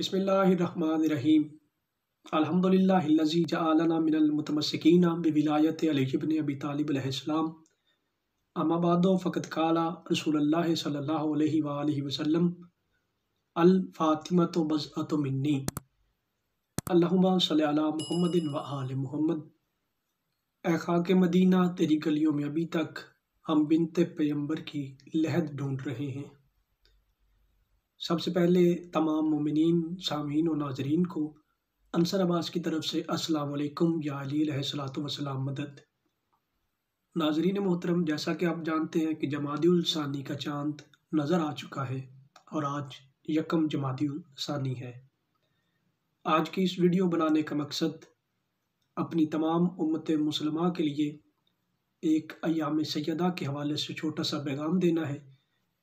बसमीम अलहमदिल्लाजी जालना मिनलमतमसिकीन विलायत अलबन अबी तालिबलम अमाबाद फ़कत काला रसूल सल्ला वसम अलफ़ातिमत बज़अत मिन्नी अल्लाम महमद व महमद ए खाक मदीना तेरी गलियों में अभी तक हम बिनते पैम्बर की लहद ढूंढ रहे हैं सबसे पहले तमाम ममिन सामीन और नाजरीन को अंसर अब्बास की तरफ से असलकम या अलीसलाम मदद नाजरीन मोहतरम जैसा कि आप जानते हैं कि जमादिलसानी का चांद नज़र आ चुका है और आज यकम जमादिलसानी है आज की इस वीडियो बनाने का मकसद अपनी तमाम उम्मत मुसलमा के लिए एक अयाम सैदा के हवाले से छोटा सा पैगाम देना है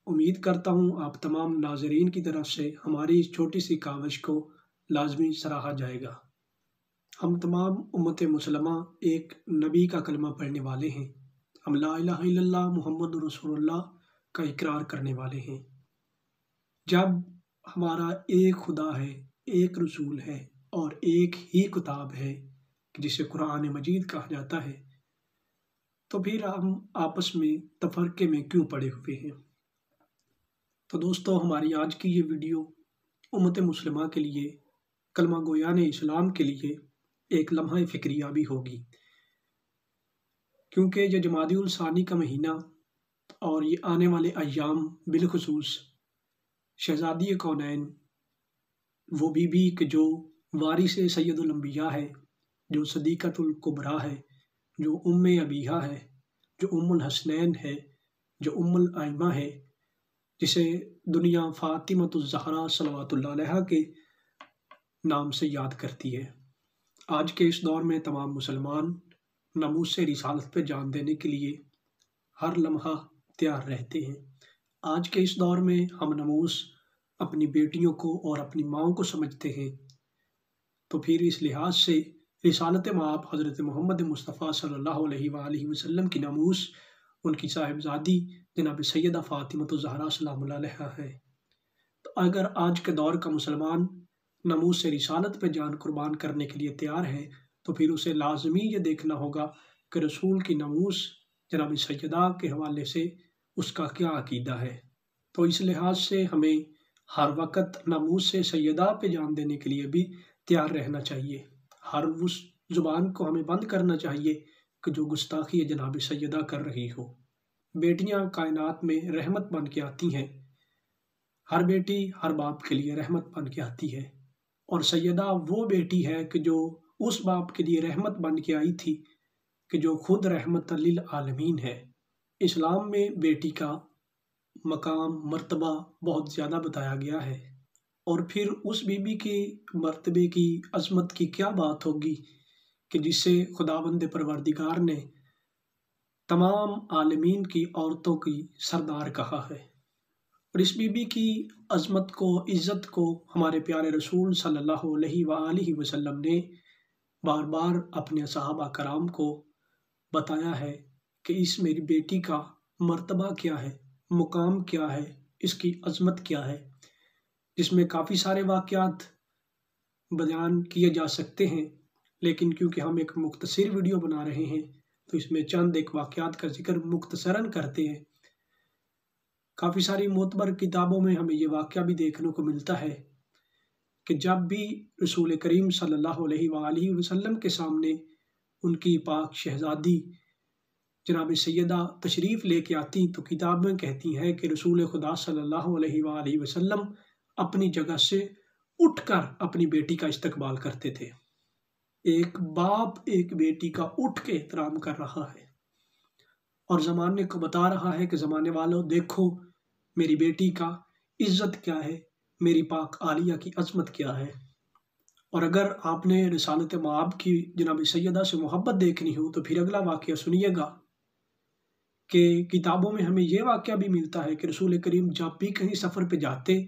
उम्मीद करता हूँ आप तमाम नाजरीन की तरफ से हमारी इस छोटी सी काविश को लाजमी सराहा जाएगा हम तमाम उम्मत मुसलमा एक नबी का कलमा पढ़ने वाले हैं हम ला मोहम्मद रसोल्ला का इकरार करने वाले हैं जब हमारा एक खुदा है एक रसूल है और एक ही किताब है जिसे कुरान मजीद कहा जाता है तो फिर हम आपस में तफरके में क्यों पड़े हुए हैं तो दोस्तों हमारी आज की ये वीडियो उमत मुसलमा के लिए कलमा गोयान इस्लाम के लिए एक लम्हा फ़िक्रिया भी होगी क्योंकि ये जमादी का महीना और ये आने वाले अयाम बिलखसूस शहज़ादी कौनैन वो बीबी के जो वारिस सैदुलम्बिया है जो सदीक़तुल्कुबरा है जो उम अबीहा है जो उमुल हसनैन है जो उमुल आइमा है जिसे दुनिया फ़ातिमतज़हरा सलावतुल्ला के नाम से याद करती है आज के इस दौर में तमाम मुसलमान नमूस से रिसालत पर जान देने के लिए हर लम्हा तैयार रहते हैं आज के इस दौर में हम नमूस अपनी बेटियों को और अपनी माओ को समझते हैं तो फिर इस लिहाज से रिसालत माँ आप हज़रत मोहम्मद मुस्तफ़ा सल्ला वसलम की नमूस उनकी साहिबजादी जनाब सैदा फ़ातिमत तो जहरा सलाम हैं तो अगर आज के दौर का मुसलमान नमो से रिसालत पर जान कुर्बान करने के लिए तैयार है तो फिर उसे लाजमी ये देखना होगा कि रसूल की नमूज जनाब सैदा के हवाले से उसका क्या अकीदा है तो इस लिहाज से हमें हर वक्त नमूज से सैदा पे जान देने के लिए भी तैयार रहना चाहिए हर उस ज़ुबान को हमें बंद करना चाहिए कि जो गुस्ताखी जनाब सैदा कर रही हो बेटियां कायनात में रहमत बन के आती हैं हर बेटी हर बाप के लिए रहमत बन के आती है और सैदा वो बेटी है कि जो उस बाप के लिए रहमत बन के आई थी कि जो खुद रहमत आलमीन है इस्लाम में बेटी का मकाम मर्तबा बहुत ज़्यादा बताया गया है और फिर उस बीबी के मर्तबे की अजमत की क्या बात होगी कि जिसे खुदाबंद परवरदिगार ने तमाम आलमीन की औरतों की सरदार कहा है और इस बीबी की अजमत को इज़्ज़त को हमारे प्यारे रसूल सल्लल्लाहु अलैहि वसल्लम ने बार बार अपने सहाबा कराम को बताया है कि इस मेरी बेटी का मर्तबा क्या है मुकाम क्या है इसकी अजमत क्या है जिसमें काफ़ी सारे वाक़ बयान किए जा सकते हैं लेकिन क्योंकि हम एक मुख्तर वीडियो बना रहे हैं तो इसमें चंद एक वाक़ात का जिक्र मुख्तसरन करते हैं काफ़ी सारी मोतबर किताबों में हमें ये वाक़ भी देखने को मिलता है कि जब भी रसूल करीम सल्हसम के सामने उनकी पाक शहज़ादी जनाब सैदा तशरीफ़ लेके आती तो किताबें कहती हैं कि रसूल खुदा सल्ला वसम अपनी जगह से उठकर अपनी बेटी का इस्तकबाल करते थे एक बाप एक बेटी का उठ के एहतराम कर रहा है और ज़माने को बता रहा है कि ज़माने वालों देखो मेरी बेटी का इज़्ज़त क्या है मेरी पाक आलिया की अजमत क्या है और अगर आपने रसालत माब की जनाब सैदा से मोहब्बत देखनी हो तो फिर अगला वाक्य सुनिएगा कि किताबों में हमें यह वाक्य भी मिलता है कि रसूल करीम जब भी कहीं सफ़र पर जाते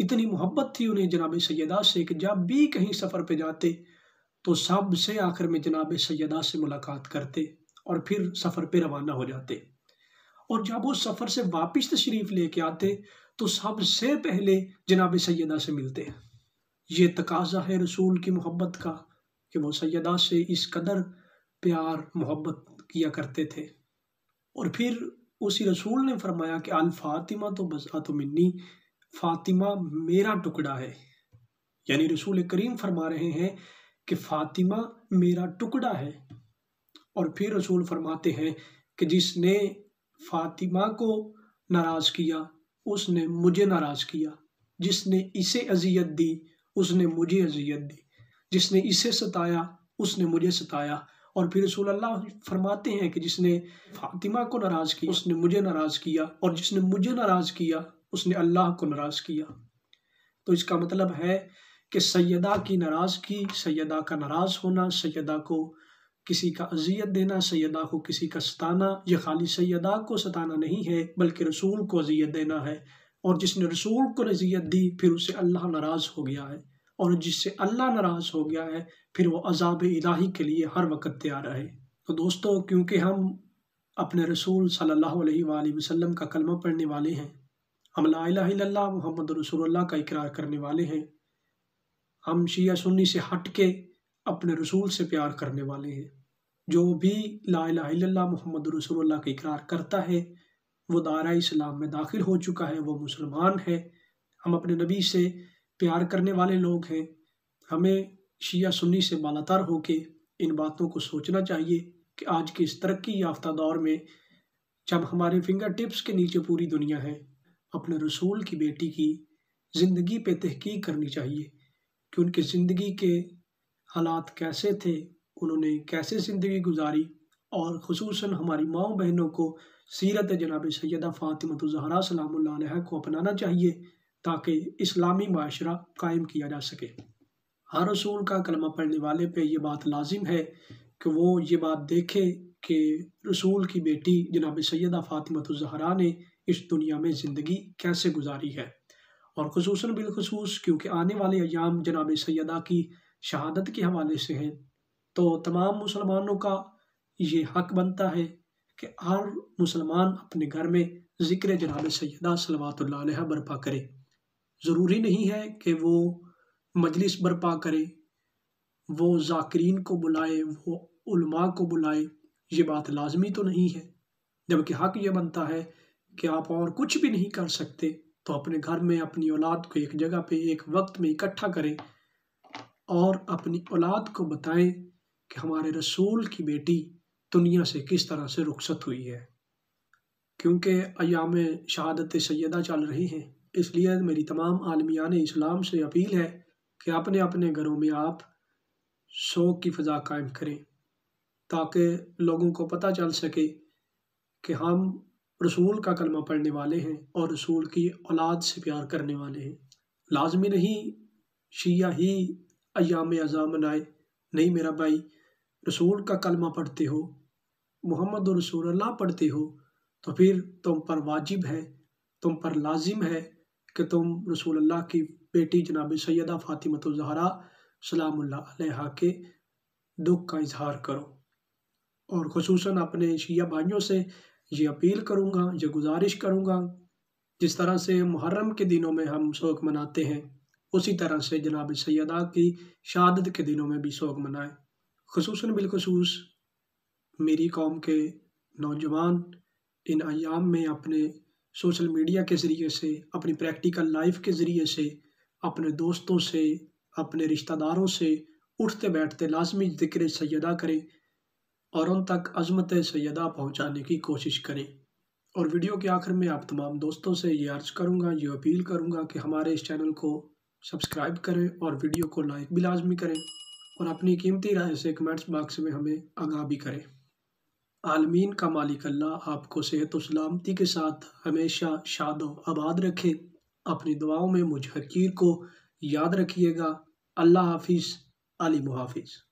इतनी मोहब्बत थी उन्हें जनाब सैदा से कि जब भी कहीं सफ़र पर जाते तो सब से आखिर में जनाब सैदा से मुलाकात करते और फिर सफ़र पर रवाना हो जाते और जब वो सफ़र से वापस तशरीफ़ लेके आते तो सबसे पहले जनाब सैदा से मिलते हैं ये तकाजा है रसूल की मोहब्बत का कि वो सैदा से इस कदर प्यार मोहब्बत किया करते थे और फिर उसी रसूल ने फरमाया कि अल फातिमा तो बजा तो मिन्नी फातिमा मेरा टुकड़ा है यानी रसूल करीम फरमा रहे हैं कि फातिमा मेरा टुकड़ा है और फिर रसूल फरमाते हैं कि जिसने फातिमा को नाराज़ किया उसने मुझे नाराज़ किया जिसने इसे अजियत दी उसने मुझे अजियत दी जिसने इसे सताया उसने मुझे सताया और फिर रसूल अल्लाह फरमाते हैं कि जिसने फातिमा को नाराज़ किया उसने मुझे नाराज़ किया और जिसने मुझे नाराज़ किया उसने अल्लाह को नाराज़ किया तो इसका मतलब है कि सैदा की नाराज़गी सैदा का नाराज़ होना सैदा को किसी का अजियत देना सैदा को किसी का सताना यह खाली सैदा को सताना नहीं है बल्कि रसूल को अजियत देना है और जिसने रसूल को अजियत दी फिर उसे अल्लाह नाराज़ हो गया है और जिससे अल्लाह नाराज़ हो गया है फिर वह अजाब इलाही के लिए हर वक्त तैयार है तो दोस्तों क्योंकि हम अपने रसूल सल्ला वसलम का कलमा पढ़ने वाले हैं हम ला मोहम्मद रसूल का इकरार करने वाले हैं हम शिया सुन्नी से हट के अपने रसूल से प्यार करने वाले हैं जो भी ला मोहम्मद रसूल का इकरार करता है वो दारा इस्लाम में दाखिल हो चुका है वो मुसलमान है हम अपने नबी से प्यार करने वाले लोग हैं हमें शिया सुन्नी से बालातार होके इन बातों को सोचना चाहिए कि आज के इस तरक्की याफ्ता दौर में जब हमारे फिंगर टिप्स के नीचे पूरी दुनिया है अपने रसूल की बेटी की ज़िंदगी पे तहकीक करनी चाहिए कि उनकी ज़िंदगी के हालात कैसे थे उन्होंने कैसे ज़िंदगी गुजारी और खसूस हमारी माओ बहनों को सीरत जनाब सैदा जहरा सलाम को अपनाना चाहिए ताकि इस्लामी माशरा कायम किया जा सके हर रसूल का कलमा पढ़ने वाले पे यह बात लाजिम है कि वो ये बात देखे कि रसूल की बेटी जनाब सैदा जहरा ने इस दुनिया में ज़िंदगी कैसे गुजारी है और खसूस बिलखसूस क्योंकि आने वाले अयाम जनाब सैदा की शहादत के हवाले से हैं तो तमाम मुसलमानों का ये हक बनता है कि हर मुसलमान अपने घर में ज़िक्र जनाब सैदा सलवात बरपा करे ज़रूरी नहीं है कि वो मजलिस बरपा करे वो जाकरीन को बुलाए वो उलमा को बुलाए ये बात लाजमी तो नहीं है जबकि हक ये बनता है कि आप और कुछ भी नहीं कर सकते तो अपने घर में अपनी औलाद को एक जगह पे एक वक्त में इकट्ठा करें और अपनी औलाद को बताएं कि हमारे रसूल की बेटी दुनिया से किस तरह से रुखसत हुई है क्योंकि अयाम शहादत सैदा चल रही हैं इसलिए मेरी तमाम आलमियान इस्लाम से अपील है कि अपने अपने घरों में आप शोक की फ़जा कायम करें ताकि लोगों को पता चल सके कि हम रसूल का कलमा पढ़ने वाले हैं और रसूल की औलाद से प्यार करने वाले हैं लाजमी नहीं शिया ही अयाम अज़ा मनाए नहीं मेरा भाई रसूल का कलमा पढ़ते हो मोहम्मद रसूल अल्लाह पढ़ते हो तो फिर तुम पर वाजिब है तुम पर लाजिम है कि तुम रसूल अल्लाह की बेटी जनाब सैदा फ़ातिमत जहरा सलाम्ला के दुख का इजहार करो और खसूस अपने शिया भाइयों से ये अपील करूँगा ये गुजारिश करूँगा जिस तरह से मुहर्रम के दिनों में हम शोक मनाते हैं उसी तरह से जनाब सैदा की शहादत के दिनों में भी शोक मनाएं खसूस बिलखसूस मेरी कौम के नौजवान इन अयाम में अपने सोशल मीडिया के ज़रिए से अपनी प्रैक्टिकल लाइफ के ज़रिए से अपने दोस्तों से अपने रिश्तेदारों से उठते बैठते लाजमी ज़िक्र सैदा करें और उन तक अजमत सैदा पहुंचाने की कोशिश करें और वीडियो के आखिर में आप तमाम दोस्तों से ये अर्ज़ करूँगा ये अपील करूँगा कि हमारे इस चैनल को सब्सक्राइब करें और वीडियो को लाइक भी लाजमी करें और अपनी कीमती राय से कमेंट्स बाक्स में हमें आगाह भी करें आलमीन का मालिक अल्लाह आपको सेहत और सलामती के साथ हमेशा शाद आबाद रखे अपनी दुआओं में मुझ हकीर को याद रखिएगा अल्लाह हाफिज़ अली मुहाफिज़